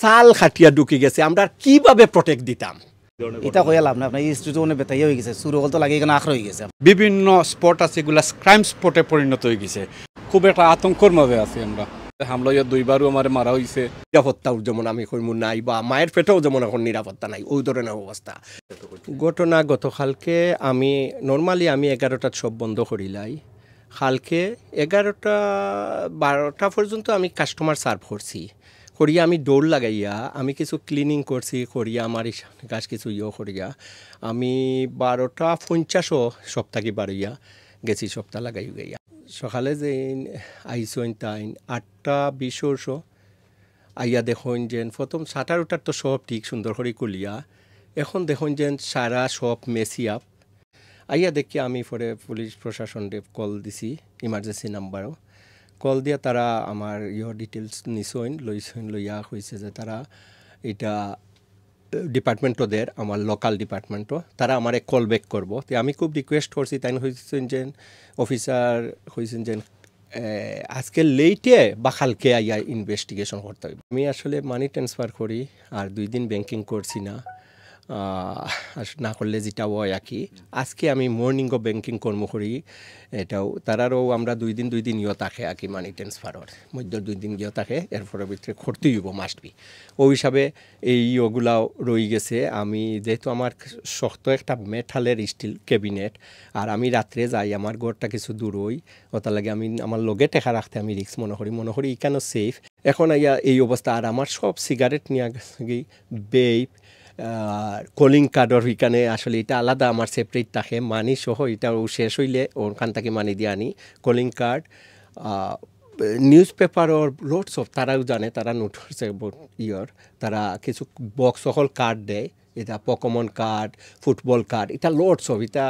সাল খাটিয়া ঢুকে গেছে আমরা কিভাবে প্রটেক্ট দিতাম এটা কয়ে লাভ না আপনার ইস্ট্রিতে অনেক বেতাইয়া হয়ে গেছে সুর হল তো লাগে এখানে গেছে বিভিন্ন স্পট আছে এগুলা ক্রাইম স্পটে পরিণত হয়ে গেছে খুব একটা আতঙ্কর মধ্যে আছি আমরা হামলা ইয়ার দুইবারও আমার মারা হয়েছে নিরাপত্তাও যেমন আমি কইমু নাই বা মায়ের পেটেও যেমন এখন নিরাপত্তা নাই ওই ধরনের অবস্থা ঘটনা গতকালকে আমি নর্মালি আমি এগারোটার সব বন্ধ করিলাই কালকে এগারোটা বারোটা পর্যন্ত আমি কাস্টমার সার্ভ করছি করিয়া আমি দৌড় লাগাইয়া আমি কিছু ক্লিনিং করছি করিয়া আমার গাছ কিছু ইয়ে করিয়া আমি বারোটা পঞ্চাশও সপ্তাহে বাড়িয়া গেছি সপ্তাহ লাগাই গাইয়া সকালে যে আইসইন তাইন আটটা বিশোরশ আইয়া দেখুন যে প্রথম সাঁটার উঠার তো সব ঠিক সুন্দর করে কলিয়া এখন দেখুন যে সারা সব আপ আইয়া দেখি আমি পরে পুলিশ প্রশাসন কল দিছি ইমার্জেন্সি নাম্বারও কল দিয়া তারা আমার ইহ ডিটেলস নিছইন লইছইন লইয়া হয়েছে যে তারা এটা ডিপার্টমেন্টদের আমার লোকাল ডিপার্টমেন্টও তারা আমারে কল ব্যাক করবো তো আমি খুব রিকোয়েস্ট করছি তাই হয়েছেন যে অফিসার হয়েছেন যে আজকে লেটে বা কালকে আইয়া ইনভেস্টিগেশন করতে হবে আমি আসলে মানি ট্রান্সফার করি আর দুই দিন ব্যাংকিং করছি না না করলে যেটা হয় আর কি আজকে আমি মর্নিং ও ব্যাংকিং কর্ম করি এটাও তারারও আমরা দুই দিন দুই দিন ইয়ে থাকে আর কি মানি ট্রান্সফারর মধ্যে দুই দিন ইয়ে থাকে এরপরে ভিতরে করতেই হইব মাস্ট বি ওই হিসাবে এই ইয়েগুলাও রয়ে গেছে আমি যেহেতু আমার শক্ত একটা মেটালের স্টিল ক্যাবিনেট আর আমি রাত্রে যাই আমার ঘরটা কিছু দূর হই ওটার লাগে আমি আমার লগে টেকা রাখতে আমি রিক্স মনে করি মনে করি ই কেন সেফ এখন আইয়া এই অবস্থা আর আমার সব সিগারেট নিয়ে গেছে বেপ কলিং কার্ডর ইখানে আসলে এটা আলাদা আমার সেপারেট থাকে মানি সহ এটা শেষ হইলে ওখান থেকে মানি দিয়ে আনি কলিং কার্ড নিউজ ওর লোডস অফ তারাও জানে তারা নোট করছে ইয়র তারা কিছু বক্স হল কার্ড দেয় এটা পকমন কার্ড ফুটবল কার্ড এটা লোড সব এটা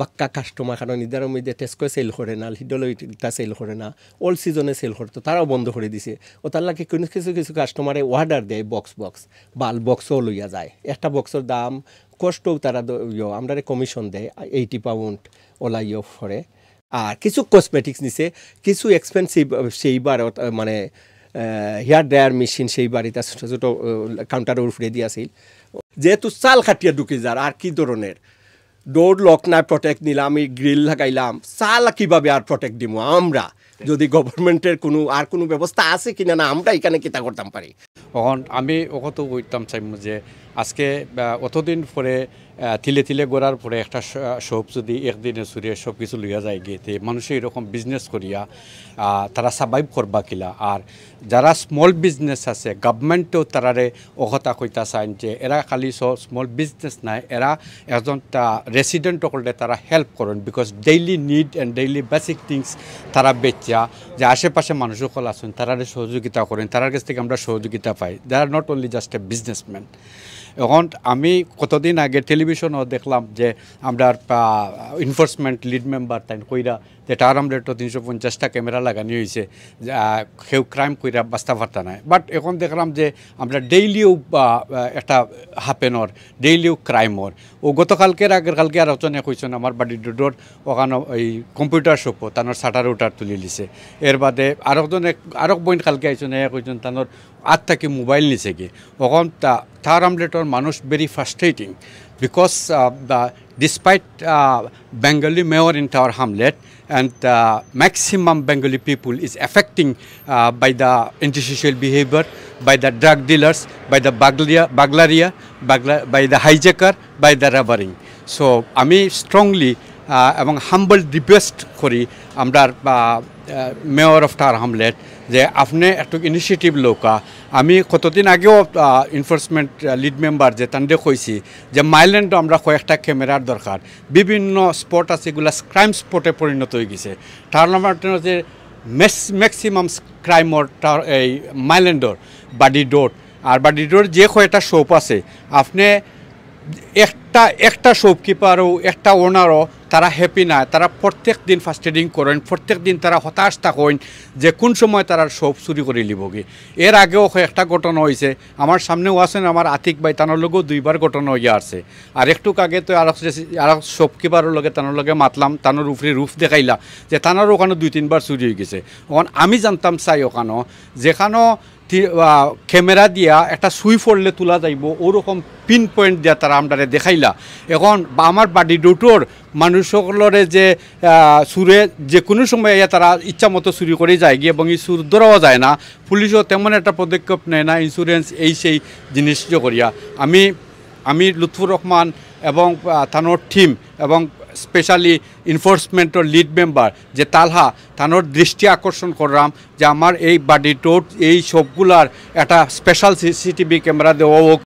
বাক্কা কাস্টমার কারণ ইদার মধ্যে টেস্কো সেল করে না হিডলো এটা সেল করে না অল সিজনে সেল করতো তারাও বন্ধ করে দিছে ও তার লাগে কোনো কিছু কিছু কাস্টমারে অর্ডার দেয় বক্স বক্স বাল বক্সও লইয়া যায় একটা বক্সর দাম কষ্টও তারা আমরা কমিশন দেয় এইটি পাউন্ড ওলা ইয় করে আর কিছু কসমেটিক্স নিছে কিছু এক্সপেন্সিভ সেইবার মানে হেয়ার ড্রায়ার মেশিন সেইবার এটা ছোটো ছোটো কাউন্টারের উপরে দিয়াছিল যেহেতু চাল খাটিয়া ঢুকে যার আর কি ধরনের ডোর লক না প্রটেক্ট নিলাম আমি গ্রিল লাগাইলাম চাল কিভাবে আর প্রটেক্ট দিব আমরা যদি গভর্নমেন্টের কোনো আর কোনো ব্যবস্থা আছে কিনা না আমরা এখানে কিতা করতাম পারি তখন আমি ওকত বলতাম চাইম যে আজকে অতদিন পরে তিলে তিলে গড়ার পরে একটা সব যদি একদিনে সুরে সব কিছু লইয়া যায় গিয়ে মানুষে এরকম বিজনেস করিয়া তারা সার্ভাইভ করবা কিলা আর যারা স্মল বিজনেস আছে গভর্নমেন্টেও তারারে অহতা কইতা চাইন যে এরা খালি সব স্মল বিজনেস নাই এরা একজন রেসিডেন্ট সকলে তারা হেল্প করেন because daily need and daily basic things তারা বেচা যে আশেপাশে মানুষ সকল আছেন তারারে সহযোগিতা করেন তারার কাছ থেকে আমরা সহযোগিতা পাই they are not only just a businessman এখন আমি কতদিন আগে টেলিভিশনও দেখলাম যে আমরা ইনফোর্সমেন্ট লিড মেম্বার তাই কইরা যেটা আরামলেটও তিনশো পঞ্চাশটা ক্যামেরা লাগানি হয়েছে সেও ক্রাইম কইরা বাস্তা ফারতা নাই বাট এখন দেখলাম যে আমরা ডেইলিও একটা হাপেনর ডেইলিও ক্রাইমর ও গতকালকের আগের কালকে আর অচনে কইছেন আমার বাড়ির ডোর ওখানে এই কম্পিউটার শপও তানোর সাটার উটার তুলি লিছে এর বাদে আরেকজনে আরও বইন কালকে আইছেন এক কইছেন তানোর আর থাকি মোবাইল নিছে কি ওখান তার আমলেটর মানুষ very frustrating because despite uh, Bengali mayor in our hamlet and uh, maximum Bengali people is affecting uh, by the antisocial behavior, by the drug dealers, by the burglar, by the hijacker, by the robbering. So, I mean strongly এবং humble request করি আমরা mayor of টার hamlet যে আপনি একটু initiative লৌকা আমি কতদিন আগেও এনফোর্সমেন্ট লিড মেম্বার যে তান্ডে কইছি যে মাইল্যান্ড আমরা কয়েকটা ক্যামেরার দরকার বিভিন্ন স্পট আছে এগুলো ক্রাইম স্পটে পরিণত হয়ে গেছে টার যে ম্যাক্সিমাম ক্রাইমর এই মাইল্যান্ডর বাডি ডোর আর বাডি ডোর যে কয়েকটা শোপ আছে আপনি একটা একটা কিপারও একটা ওনারও তারা হ্যাপি না তারা প্রত্যেক দিন ফার্স্ট করেন প্রত্যেক দিন তারা হতাশ থাকেন যে কোন সময় তারা সব চুরি করে লিবগে এর আগেও একটা ঘটনা হয়েছে আমার সামনেও আছেন আমার আতিক ভাই তানোর লগেও দুইবার ঘটনা হইয়া আছে আর একটু আগে তো আর আর সবকিবারের লগে তানোর লগে মাতলাম তানোর উপরে রুফ দেখাইলা যে তানোর ওখানে দুই তিনবার চুরি হয়ে গেছে ওখান আমি জানতাম চাই ওখানো যেখানো ক্যামেরা দিয়া একটা সুই ফোড়লে তোলা যাইব ওরকম পিন পয়েন্ট দিয়া তারা আমরা দেখাইলা এখন আমার বাড়ি দুটোর মানুষসকলরে যে সুরে যে কোনো সময় ইয়া তারা ইচ্ছা মতো চুরি করে যায় গিয়ে এবং এই সুর ধরাও যায় না পুলিশও তেমন একটা পদক্ষেপ নেয় না ইন্স্যুরেন্স এই সেই জিনিস করিয়া আমি আমি লুৎফুর রহমান এবং থানোর টিম এবং স্পেশালি ইনফোর্সমেন্টর লিড মেম্বার যে তালহা তানোর দৃষ্টি আকর্ষণ করলাম যে আমার এই টোট এই সবগুলার একটা স্পেশাল সিসিটিভি ক্যামেরা দেওয়া হোক